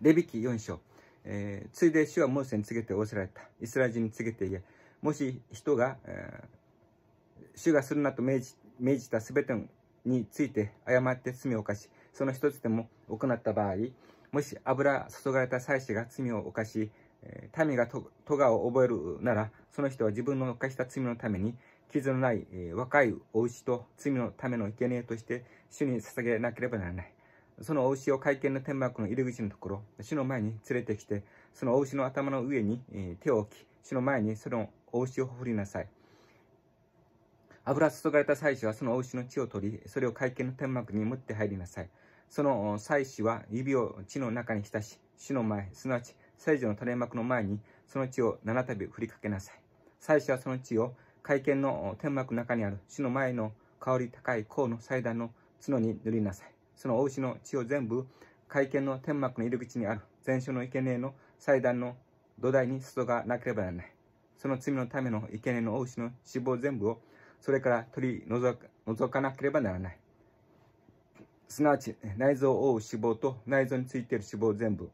レビキ4章、えー、ついで主はモーセに告げて仰せられた。イスラエル人に告げて言え。もし人が、えー、主がするなと命じ命じたすべてについて誤って罪を犯し、その一つでも行った場合、もし油注がれた祭司が罪を犯し、えー、民が咎を覚えるなら、その人は自分の犯した罪のために、傷のない、えー、若いお牛と罪のための生贄として主に捧げなければならない。そのお牛を会見の天幕の入り口のところ、主の前に連れてきて、そのお牛の頭の上に手を置き、主の前にそのお牛を振りなさい。油注がれた祭司はそのお牛の血を取り、それを会見の天幕に持って入りなさい。その祭司は指を血の中に浸し、主の前、すなわち聖女の垂れ幕の前に、その血を七度振りかけなさい。祭司はその血を会見の天幕の中にある主の前の香り高い甲の祭壇の角に塗りなさい。そのお牛の血を全部、会見の天幕の入り口にある全焼の生贄の祭壇の土台に注がなければならない。その罪のための生贄のお牛の死亡全部を、それから取り除か除かなければならない。すなわち、内臓を覆う脂肪と内臓についている脂肪全部、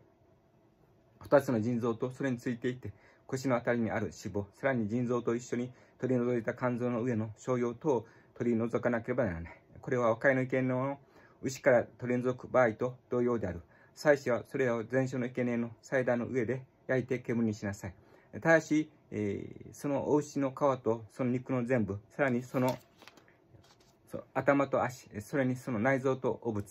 二つの腎臓とそれについていて、腰のあたりにある脂肪、さらに腎臓と一緒に取り除いた肝臓の上の商用等を取り除かなければならない。これは和解の意見の牛から取り除く場合と同様である。祭司はそれらを全焼の生贄の祭壇の上で焼いて煙にしなさい。ただし、えー、そのお牛の皮とその肉の全部、さらにその頭と足、それにその内臓と汚物、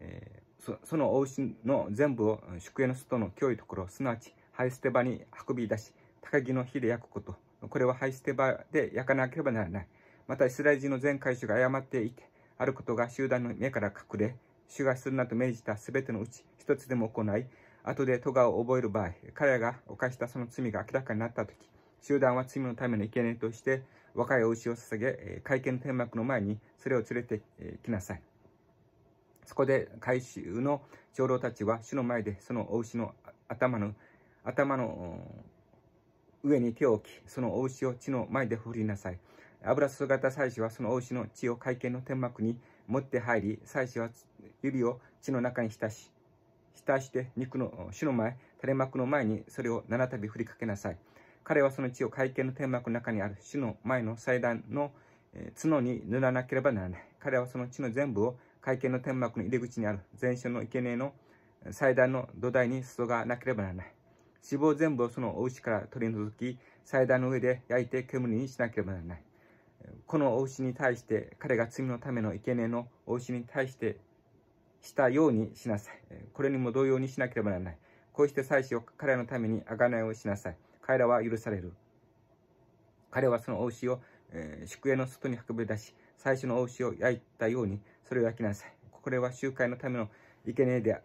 えー、そそのお牛の全部を宿営の外の脅いところ、すなわち灰捨て場に運び出し、高木の火で焼くこと。これは灰捨て場で焼かなければならない。また、イスラエル人の全会主が誤っていて、あることが集団の目から隠れ、主がするなと命じたすべてのうち一つでも行い、後で咎を覚える場合、彼らが犯したその罪が明らかになったとき、集団は罪のための生贄として、若いお牛を捧げ、会見天幕の前にそれを連れてきなさい。そこで回収の長老たちは主の前でそのお牛の頭の頭の上に手を置き、そのお牛を地の前で振りなさい。油型祭司はその王子の血を会見の天幕に持って入り、祭司は指を血の中に浸し、浸して肉の主の前、垂れ幕の前にそれを七度振りかけなさい。彼はその血を会見の天幕の中にある主の前の祭壇の角に塗らなければならない。彼はその血の全部を会見の天幕の入り口にある全書の生贄の祭壇の土台に注がなければならない。脂肪全部をそのお牛から取り除き、祭壇の上で焼いて煙にしなければならない。このお牛に対して、彼が罪のための生贄のお牛に対してしたようにしなさい。これにも同様にしなければならない。こうして祭司を彼のために贖いをしなさい。彼らは許される。彼はそのお牛を、えー、宿営の外に運び出し、最初のお牛を焼いたように、それを焼きなさい。これは集会のための生贄で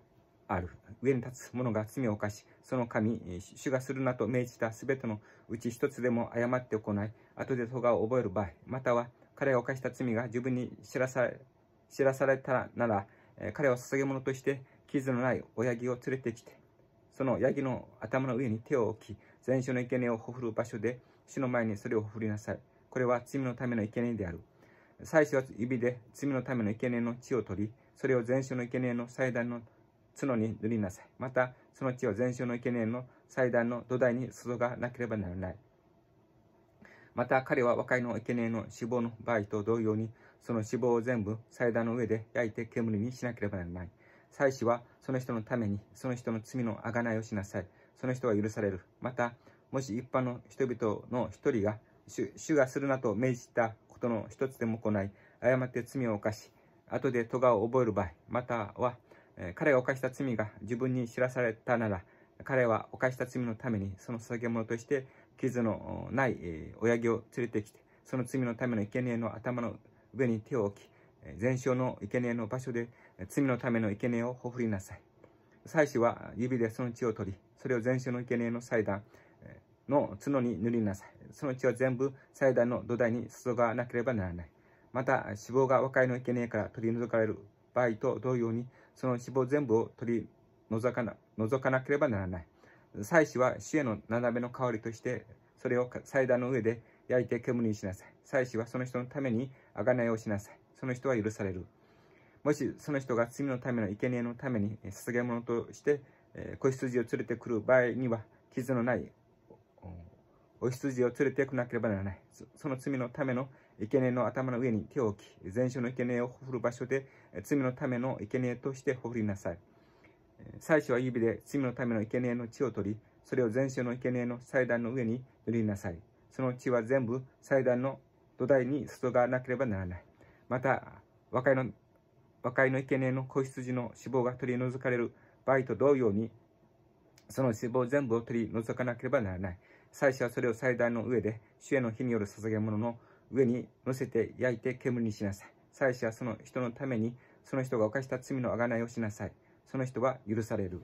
ある。上に立つ者が罪を犯し、その神、主がするなと命じたすべてのうち一つでも誤って行い、後で咎を覚える場合、または彼が犯した罪が自分に知らさ知らされたなら、彼は捧げ物として傷のない親木を連れてきて、そのヤギの頭の上に手を置き、全焼の生贄をほふる場所で、死の前にそれをほふりなさい。これは罪のための生贄である。最初は指で罪のための生贄の血を取り、それを全焼の生贄の祭壇の角に塗りなさい。また、その血を全焼の生贄の祭壇の土台に注がなければならない。また彼は和解の生贄の死亡の場合と同様に、その死亡を全部祭壇の上で焼いて煙にしなければならない。祭司はその人のために、その人の罪のあがないをしなさい。その人は許される。また、もし一般の人々の一人が主、主がするなと命じたことの一つでも行い、誤って罪を犯し、後で咎を覚える場合、または、彼が犯した罪が自分に知らされたなら、彼は犯した罪のためにその捧げ物として傷のない、え親木を連れてきて、その罪のための生贄の頭の上に手を置き、全焼の生贄の場所で罪のための生贄をほふりなさい。祭司は指でその血を取り、それを全焼の生贄の祭壇の角に塗りなさい。その血は全部祭壇の土台に注がなければならない。また、死亡が和解の生贄から取り除かれる場合と同様に、その死亡全部を取り除かな除かなければならない。祭司は死への斜めの香りとして、それを祭壇の上で焼いて煙にしなさい。祭司はその人のために贖いをしなさい。その人は許される。もしその人が罪のための生贄のために捧げ物として子羊を連れてくる場合には傷のないお羊を連れてこなければならない。その罪のための生贄の頭の上に手を置き、全焼の生贄を振る場所で罪のための生贄としてほりなさい。祭司は指で罪のための生贄の血を取り、それを全身の生贄の祭壇の上に塗りなさい。その血は全部祭壇の土台に注がなければならない。また、和解の、和解の生贄の子羊の死亡が取り除かれる場合と同様に、その死亡全部を取り除かなければならない。祭司はそれを祭壇の上で、主への火による捧げ物の上に乗せて焼いて煙にしなさい。祭司はその人のために、その人が犯した罪の贖いをしなさい。その人は許される。